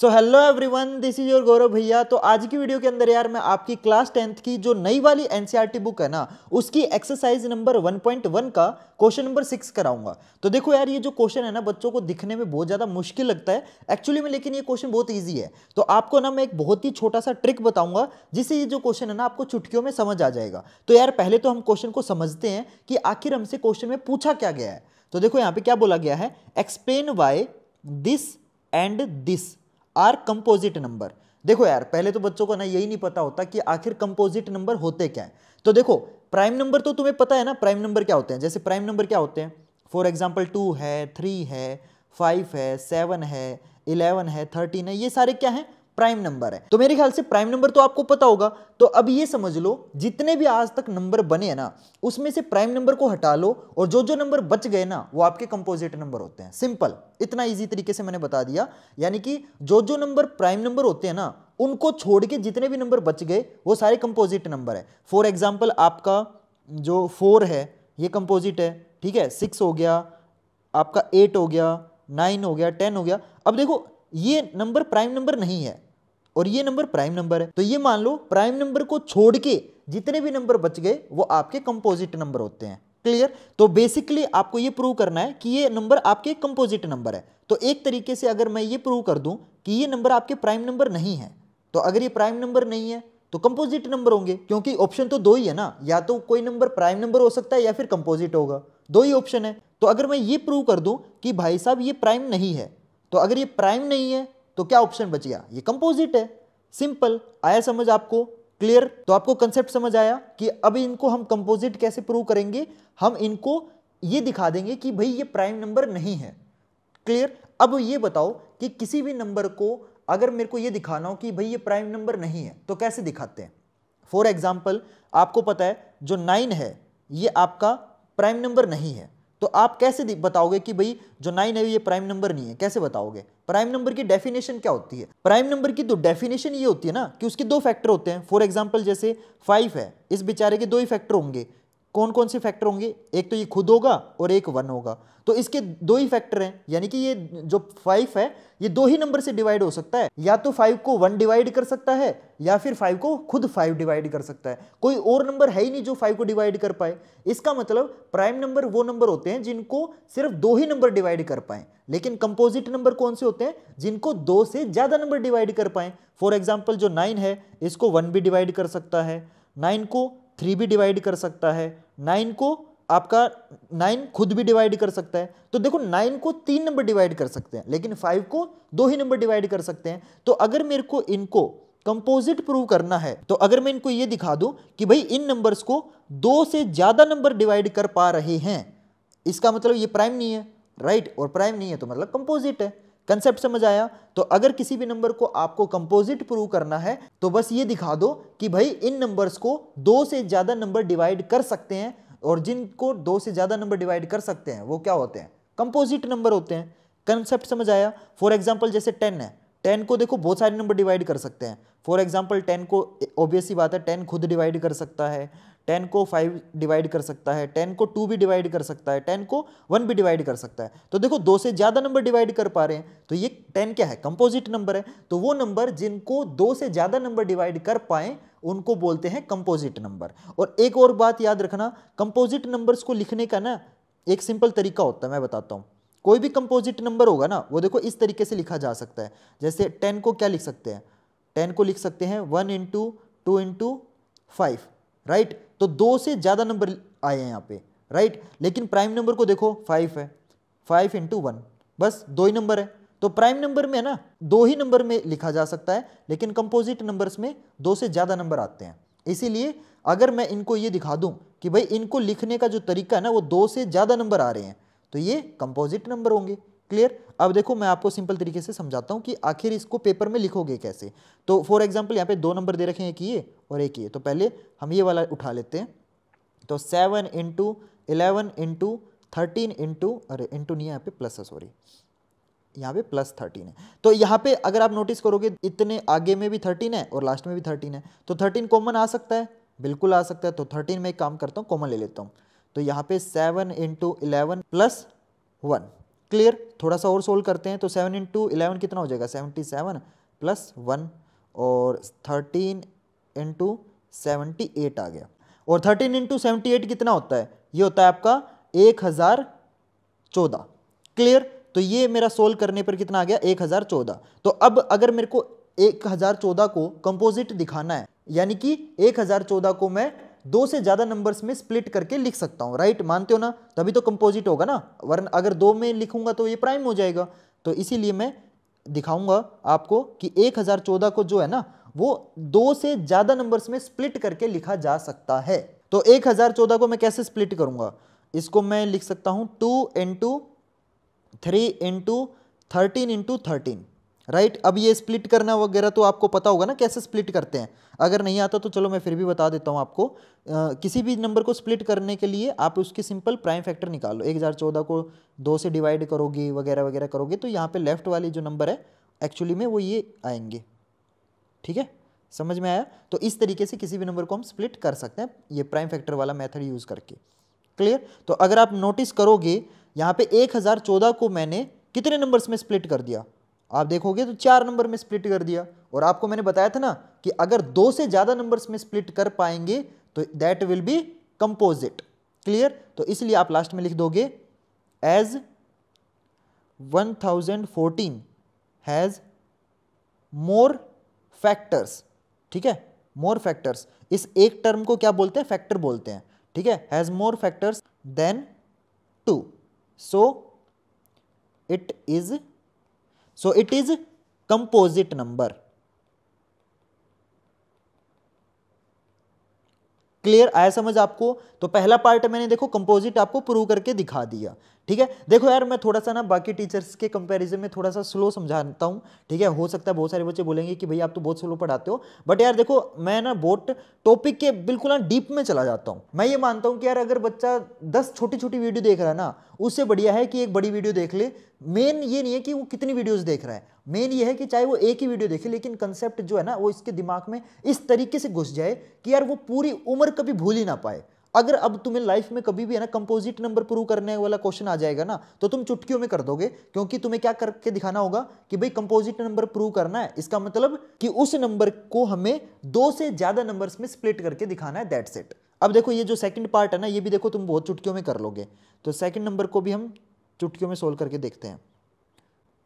so hello everyone this is your Gaurav bhaiya तो आज की वीडियो के अंदर यार मैं आपकी क्लास टेंथ की जो नई वाली एनसीईआरटी बुक e है ना उसकी एक्सरसाइज नंबर 1.1 का क्वेश्चन नंबर सिक्स कराऊंगा तो देखो यार ये जो क्वेश्चन है ना बच्चों को दिखने में बहुत ज़्यादा मुश्किल लगता है एक्चुअली में लेकिन ये क्वेश्चन बहुत ईजी है तो आपको ना मैं एक बहुत ही छोटा सा ट्रिक बताऊंगा जिससे ये जो क्वेश्चन है ना आपको चुटकियों में समझ आ जाएगा तो यार पहले तो हम क्वेश्चन को समझते हैं कि आखिर हमसे क्वेश्चन में पूछा क्या गया है तो देखो यहाँ पे क्या बोला गया है explain why this and this are composite number देखो यार पहले तो बच्चों को ना यही नहीं पता होता कि आखिर कंपोजिट नंबर होते क्या है तो देखो प्राइम नंबर तो तुम्हें पता है ना प्राइम नंबर क्या होते हैं जैसे प्राइम नंबर क्या होते हैं फॉर एग्जाम्पल टू है थ्री है फाइव है सेवन है इलेवन है थर्टीन है ये सारे क्या हैं प्राइम नंबर है तो मेरे ख्याल से प्राइम नंबर तो आपको पता होगा तो अब ये समझ लो जितने भी आज तक नंबर बने हैं ना उसमें से प्राइम नंबर को हटा लो और जो जो नंबर बच गए ना वो आपके कंपोजिट नंबर होते हैं सिंपल इतना ईजी तरीके से मैंने बता दिया यानी कि जो जो नंबर प्राइम नंबर होते हैं ना उनको छोड़ के जितने भी नंबर बच गए वो सारे कंपोजिट नंबर है फॉर एग्जाम्पल आपका जो फोर है ये कंपोजिट है ठीक है सिक्स हो गया आपका एट हो गया नाइन हो गया टेन हो गया अब देखो ये नंबर प्राइम नंबर नहीं है और ये नंबर प्राइम नंबर है तो ये मान लो प्राइम नंबर को छोड़ के जितने भी नंबर बच गए वो आपके कंपोजिट नंबर होते हैं क्लियर तो बेसिकली आपको ये प्रूव करना है कि ये नंबर आपके कंपोजिट नंबर है तो एक तरीके से अगर मैं ये प्रूव कर दूं कि ये नंबर आपके प्राइम नंबर नहीं है तो अगर ये प्राइम नंबर नहीं है तो कंपोजिट नंबर होंगे क्योंकि ऑप्शन तो दो ही है ना या तो कोई नंबर प्राइम नंबर हो सकता है या फिर कंपोजिट होगा दो ही ऑप्शन है तो अगर मैं ये प्रूव कर दूं कि भाई साहब ये प्राइम नहीं है तो अगर ये प्राइम नहीं है तो क्या ऑप्शन बच गया ये कंपोजिट है सिंपल आया समझ आपको क्लियर तो आपको कंसेप्ट समझ आया कि अब इनको हम कंपोजिट कैसे प्रूव करेंगे हम इनको ये दिखा देंगे कि भाई ये प्राइम नंबर नहीं है क्लियर अब ये बताओ कि किसी भी नंबर को अगर मेरे को ये दिखाना हो कि भाई ये प्राइम नंबर नहीं है तो कैसे दिखाते हैं फॉर एग्जाम्पल आपको पता है जो नाइन है ये आपका प्राइम नंबर नहीं है तो आप कैसे बताओगे कि भाई जो नाइन है ये प्राइम नंबर नहीं है कैसे बताओगे प्राइम नंबर की डेफिनेशन क्या होती है प्राइम नंबर की तो डेफिनेशन ये होती है ना कि उसके दो फैक्टर होते हैं फॉर एग्जाम्पल जैसे फाइव है इस बेचारे के दो ही फैक्टर होंगे कौन कौन से फैक्टर होंगे एक तो ये खुद होगा और एक वन होगा तो इसके दो ही फैक्टर हैं यानी कि ये जो फाइव है ये दो ही नंबर से डिवाइड हो सकता है या तो फाइव को वन डिवाइड कर सकता है या फिर फाइव को खुद फाइव डिवाइड कर सकता है कोई और नंबर है ही नहीं जो फाइव को डिवाइड कर पाए इसका मतलब प्राइम नंबर वो नंबर होते हैं जिनको सिर्फ दो ही नंबर डिवाइड कर पाए लेकिन कंपोजिट नंबर कौन से होते हैं जिनको दो से ज़्यादा नंबर डिवाइड कर पाए फॉर एग्जाम्पल जो नाइन है इसको वन भी डिवाइड कर सकता है नाइन को थ्री भी डिवाइड कर सकता है नाइन को आपका नाइन खुद भी डिवाइड कर सकता है तो देखो नाइन को तीन नंबर डिवाइड कर सकते हैं लेकिन फाइव को दो ही नंबर डिवाइड कर सकते हैं तो अगर मेरे को इनको कंपोजिट प्रूव करना है तो अगर मैं इनको ये दिखा दूं कि भाई इन नंबर्स को दो से ज़्यादा नंबर डिवाइड कर पा रहे हैं इसका मतलब ये प्राइम नहीं है राइट और प्राइम नहीं है तो मतलब कंपोजिट है कंसेप्ट समझ आया तो अगर किसी भी नंबर को आपको कंपोजिट प्रूव करना है तो बस ये दिखा दो कि भाई इन नंबर्स को दो से ज़्यादा नंबर डिवाइड कर सकते हैं और जिनको दो से ज़्यादा नंबर डिवाइड कर सकते हैं वो क्या होते हैं कंपोजिट नंबर होते हैं कंसेप्ट समझ आया फॉर एग्जाम्पल जैसे टेन है टेन को देखो बहुत सारे नंबर डिवाइड कर सकते हैं फॉर एग्जाम्पल टेन को ऑब्वियसली बात है टेन खुद डिवाइड कर सकता है टेन को फाइव डिवाइड कर सकता है टेन को टू भी डिवाइड कर सकता है टेन को वन भी डिवाइड कर सकता है तो देखो दो से ज़्यादा नंबर डिवाइड कर पा रहे हैं तो ये टेन क्या है कंपोजिट नंबर है तो वो नंबर जिनको दो से ज़्यादा नंबर डिवाइड कर पाएँ उनको बोलते हैं कंपोजिट नंबर और एक और बात याद रखना कंपोजिट नंबर्स को लिखने का ना एक सिंपल तरीका होता है मैं बताता हूँ कोई भी कंपोजिट नंबर होगा ना वो देखो इस तरीके से लिखा जा सकता है जैसे टेन को क्या लिख सकते हैं टेन को लिख सकते हैं one into two into five right तो दो से ज़्यादा नंबर आए हैं यहाँ पे राइट लेकिन प्राइम नंबर को देखो फाइव है फाइव इंटू वन बस दो ही नंबर है तो प्राइम नंबर में है ना दो ही नंबर में लिखा जा सकता है लेकिन कंपोजिट नंबर्स में दो से ज़्यादा नंबर आते हैं इसीलिए अगर मैं इनको ये दिखा दूँ कि भाई इनको लिखने का जो तरीका है ना वो दो से ज़्यादा नंबर आ रहे हैं तो ये कंपोजिट नंबर होंगे क्लियर अब देखो मैं आपको सिंपल तरीके से समझाता हूँ कि आखिर इसको पेपर में लिखोगे कैसे तो फॉर एग्जाम्पल यहाँ पे दो नंबर दे रखे हैं एक ये और एक ये तो पहले हम ये वाला उठा लेते हैं तो seven into eleven into thirteen into अरे इंटू नहीं यहाँ पे प्लस है सॉरी यहाँ पे प्लस थर्टीन है तो यहाँ पे अगर आप नोटिस करोगे इतने आगे में भी थर्टीन है और लास्ट में भी थर्टीन है तो थर्टीन कॉमन आ सकता है बिल्कुल आ सकता है तो थर्टीन में एक काम करता हूँ कॉमन ले लेता हूँ तो यहाँ पे seven into eleven plus one clear थोड़ा सा और सोल्व करते हैं तो सेवन इंटू इलेवन कितना हो जाएगा सेवेंटी सेवन प्लस वन और थर्टीन इंटू सेवेंटी एट आ गया और थर्टीन इंटू सेवेंटी एट कितना होता है ये होता है आपका एक हज़ार चौदह क्लियर तो ये मेरा सोल्व करने पर कितना आ गया एक हज़ार चौदह तो अब अगर मेरे को एक हज़ार चौदह को कंपोजिट दिखाना है यानी कि एक हज़ार चौदह को मैं दो से ज़्यादा नंबर्स में स्प्लिट करके लिख सकता हूँ राइट मानते हो ना तभी तो कंपोजिट होगा ना वरन अगर दो में लिखूंगा तो ये प्राइम हो जाएगा तो इसीलिए मैं दिखाऊंगा आपको कि 1014 को जो है ना वो दो से ज़्यादा नंबर्स में स्प्लिट करके लिखा जा सकता है तो 1014 को मैं कैसे स्प्लिट करूंगा इसको मैं लिख सकता हूं two into three into thirteen into thirteen right अब ये स्प्लिट करना वगैरह तो आपको पता होगा ना कैसे स्प्लिट करते हैं अगर नहीं आता तो चलो मैं फिर भी बता देता हूँ आपको आ, किसी भी नंबर को स्प्लिट करने के लिए आप उसके सिंपल प्राइम फैक्टर निकालो एक हज़ार चौदह को दो से डिवाइड करोगे वगैरह वगैरह करोगे तो यहाँ पर लेफ्ट वाले जो नंबर है एक्चुअली में वो ये आएंगे ठीक है समझ में आया तो इस तरीके से किसी भी नंबर को हम स्प्लिट कर सकते हैं ये प्राइम फैक्टर वाला मेथड यूज़ करके क्लियर तो अगर आप नोटिस करोगे यहाँ पे 1014 को मैंने कितने नंबर्स में स्प्लिट कर दिया आप देखोगे तो चार नंबर में स्प्लिट कर दिया और आपको मैंने बताया था ना कि अगर दो से ज़्यादा नंबर्स में स्प्लिट कर पाएंगे तो that will be composite clear तो इसलिए आप लास्ट में लिख दोगे एज 1014 हैज़ मोर फैक्टर्स ठीक है मोर फैक्टर्स इस एक टर्म को क्या बोलते हैं फैक्टर बोलते हैं ठीक है has more factors than two so it is so it is composite number clear आया समझ आपको तो पहला पार्ट मैंने देखो कंपोजिट आपको प्रूव करके दिखा दिया ठीक है देखो यार मैं थोड़ा सा ना बाकी टीचर्स के कंपैरिजन में थोड़ा सा स्लो समझाता हूँ ठीक है हो सकता है बहुत सारे बच्चे बोलेंगे कि भाई आप तो बहुत स्लो पढ़ाते हो बट यार देखो मैं ना बोट टॉपिक के बिल्कुल ना डीप में चला जाता हूँ मैं ये मानता हूँ कि यार अगर बच्चा दस छोटी छोटी वीडियो देख रहा है ना उससे बढ़िया है कि एक बड़ी वीडियो देख ले मेन ये नहीं है कि वो कितनी वीडियोज देख रहा है मेन ये है कि चाहे वो एक ही वीडियो देखे लेकिन कंसेप्ट जो है ना वो इसके दिमाग में इस तरीके से घुस जाए कि यार वो पूरी उम्र कभी भूल ही ना पाए अगर अब तुम्हें लाइफ में कभी भी है ना कंपोजिट नंबर प्रूव करने वाला क्वेश्चन आ जाएगा ना तो तुम चुटकियों में कर दोगे क्योंकि तुम्हें क्या करके दिखाना होगा कि भाई कंपोजिट नंबर प्रूव करना है इसका मतलब कि उस नंबर को हमें दो से ज्यादा नंबर्स में स्प्लिट करके दिखाना है दैट सेट अब देखो ये जो सेकंड पार्ट है ना ये भी देखो तुम बहुत चुटकियों में कर लोगे तो सेकंड नंबर को भी हम चुटकियों में सोल्व करके देखते हैं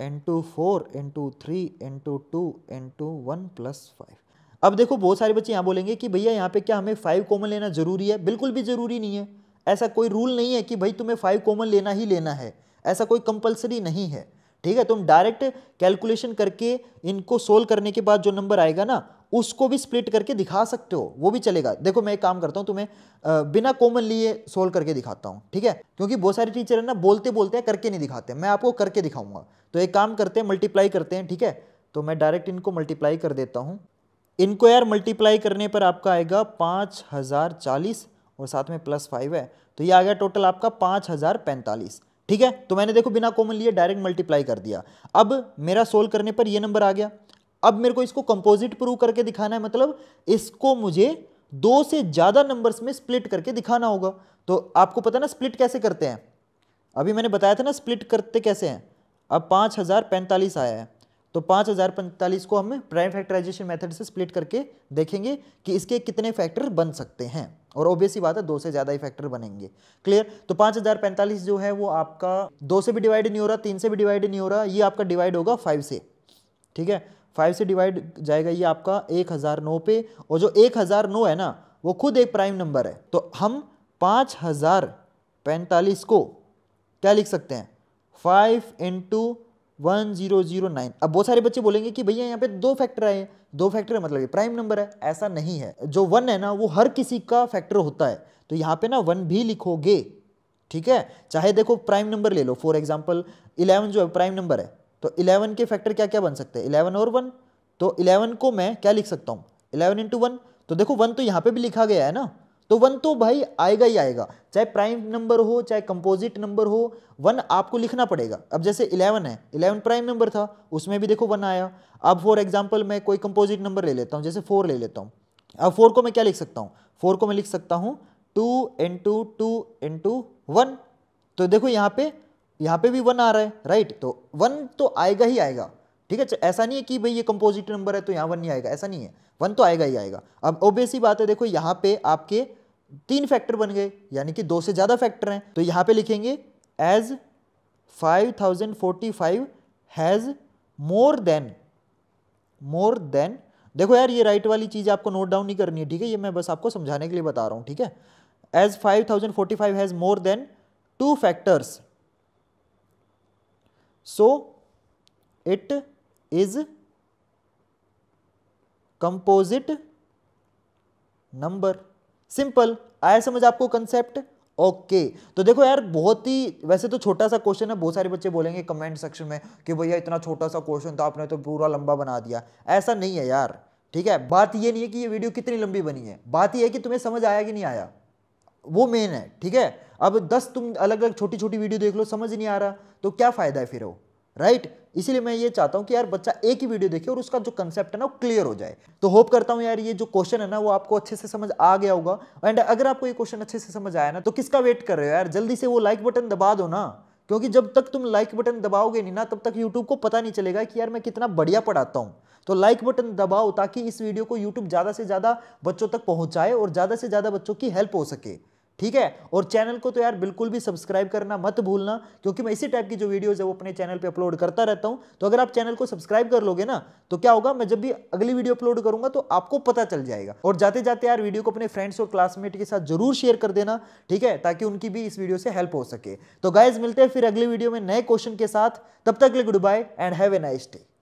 n two four n two three n two two n two one plus five अब देखो बहुत सारे बच्चे यहाँ बोलेंगे कि भैया यहाँ पे क्या हमें फाइव कॉमन लेना जरूरी है बिल्कुल भी ज़रूरी नहीं है ऐसा कोई रूल नहीं है कि भाई तुम्हें फाइव कॉमन लेना ही लेना है ऐसा कोई कंपलसरी नहीं है ठीक है तुम डायरेक्ट कैलकुलेशन करके इनको सोल्व करने के बाद जो नंबर आएगा ना उसको भी स्प्लिट करके दिखा सकते हो वो भी चलेगा देखो मैं एक काम करता हूँ तुम्हें बिना कॉमन लिए सोल्व करके दिखाता हूँ ठीक है क्योंकि बहुत सारे टीचर है ना बोलते बोलते हैं करके नहीं दिखाते मैं आपको करके दिखाऊंगा तो एक काम करते हैं मल्टीप्लाई करते हैं ठीक है तो मैं डायरेक्ट इनको मल्टीप्लाई कर देता हूँ इनको यार मल्टीप्लाई करने पर आपका आएगा पाँच हज़ार चालीस और साथ में प्लस फाइव है तो ये आ गया टोटल आपका पाँच हज़ार पैंतालीस ठीक है तो मैंने देखो बिना कॉमन लिए डायरेक्ट मल्टीप्लाई कर दिया अब मेरा सोल्व करने पर ये नंबर आ गया अब मेरे को इसको कंपोजिट प्रूव करके दिखाना है मतलब इसको मुझे दो से ज़्यादा नंबर्स में स्प्लिट करके दिखाना होगा तो आपको पता ना स्प्लिट कैसे करते हैं अभी मैंने बताया था ना स्प्लिट करते कैसे हैं अब पाँच हज़ार पैंतालीस आया है तो पाँच हज़ार पैंतालीस को हम प्राइम फैक्टराइजेशन मेथड से स्प्लिट करके देखेंगे कि इसके कितने फैक्टर बन सकते हैं और ओबियसली बात है दो से ज़्यादा ही फैक्टर बनेंगे क्लियर तो पाँच हज़ार पैंतालीस जो है वो आपका दो से भी डिवाइड नहीं हो रहा तीन से भी डिवाइड नहीं हो रहा ये आपका डिवाइड होगा फाइव से ठीक है फाइव से डिवाइड जाएगा ये आपका एक हज़ार नौ पे और जो एक हज़ार नौ है ना वो खुद एक प्राइम नंबर है तो हम पाँच हज़ार पैंतालीस को क्या लिख सकते हैं five into one zero zero nine अब बहुत सारे बच्चे बोलेंगे कि भैया यहाँ पे दो फैक्टर आए हैं दो फैक्टर है मतलब प्राइम नंबर है ऐसा नहीं है जो वन है ना वो हर किसी का फैक्टर होता है तो यहाँ पे ना वन भी लिखोगे ठीक है चाहे देखो प्राइम नंबर ले लो फॉर एग्जाम्पल इलेवन जो है प्राइम नंबर है तो इलेवन के फैक्टर क्या क्या बन सकते हैं इलेवन और वन तो इलेवन को मैं क्या लिख सकता हूँ इलेवन इंटू वन तो देखो वन तो यहाँ पे भी लिखा गया है ना तो वन तो भाई आएगा ही आएगा चाहे प्राइम नंबर हो चाहे कंपोजिट नंबर हो वन आपको लिखना पड़ेगा अब जैसे इलेवन है इलेवन प्राइम नंबर था उसमें भी देखो वन आया अब फॉर एग्जाम्पल मैं कोई कंपोजिट नंबर ले लेता हूँ जैसे फोर ले लेता हूँ अब फोर को मैं क्या लिख सकता हूँ फोर को मैं लिख सकता हूँ two into two into one तो देखो यहाँ पे यहाँ पे भी वन आ रहा है राइट तो वन तो आएगा ही आएगा ठीक है ऐसा नहीं है कि भाई ये कंपोजिट नंबर है तो यहाँ वन नहीं आएगा ऐसा नहीं है वन तो आएगा ही आएगा अब ओबियसली बात है देखो यहाँ पे आपके तीन फैक्टर बन गए यानी कि दो से ज़्यादा फैक्टर हैं तो यहाँ पे लिखेंगे as five thousand forty five has more than more than देखो यार ये राइट वाली चीज़ आपको नोट डाउन नहीं करनी है ठीक है ये मैं बस आपको समझाने के लिए बता रहा हूँ ठीक है as five thousand forty five has more than two factors so it is composite number simple आया समझ आपको कंसेप्ट ओके तो देखो यार बहुत ही वैसे तो छोटा सा क्वेश्चन है बहुत सारे बच्चे बोलेंगे कमेंट सेक्शन में कि भैया इतना छोटा सा क्वेश्चन था तो आपने तो पूरा लंबा बना दिया ऐसा नहीं है यार ठीक है बात ये नहीं है कि ये वीडियो कितनी लंबी बनी है बात ये है कि तुम्हें समझ आया कि नहीं आया वो मेन है ठीक है अब दस तुम अलग अलग छोटी छोटी वीडियो देख लो समझ नहीं आ रहा तो क्या फ़ायदा है फिर वो राइट इसीलिए मैं ये चाहता हूँ कि यार बच्चा एक ही वीडियो देखे और उसका जो कंसेप्ट है ना वो क्लियर हो जाए तो होप करता हूँ यार ये जो क्वेश्चन है ना वो आपको अच्छे से समझ आ गया होगा एंड अगर आपको ये क्वेश्चन अच्छे से समझ आया ना तो किसका वेट कर रहे हो यार जल्दी से वो लाइक बटन दबा दो ना क्योंकि जब तक तुम लाइक बटन दबाओगे नहीं ना तब तक यूट्यूब को पता नहीं चलेगा कि यार मैं कितना बढ़िया पढ़ाता हूँ तो लाइक बटन दबाओ ताकि इस वीडियो को यूट्यूब ज़्यादा से ज़्यादा बच्चों तक पहुँचाए और ज़्यादा से ज़्यादा बच्चों की हेल्प हो सके ठीक है और चैनल को तो यार बिल्कुल भी सब्सक्राइब करना मत भूलना क्योंकि मैं इसी टाइप की जो वीडियोज़ है वो अपने चैनल पे अपलोड करता रहता हूं तो अगर आप चैनल को सब्सक्राइब कर लोगे ना तो क्या होगा मैं जब भी अगली वीडियो अपलोड करूंगा तो आपको पता चल जाएगा और जाते जाते यार वीडियो को अपने फ्रेंड्स और क्लासमेट के साथ जरूर शेयर कर देना ठीक है ताकि उनकी भी इस वीडियो से हेल्प हो सके तो गाइज मिलते हैं फिर अगली वीडियो में नए क्वेश्चन के साथ तब तक लिए good bye and have a nice day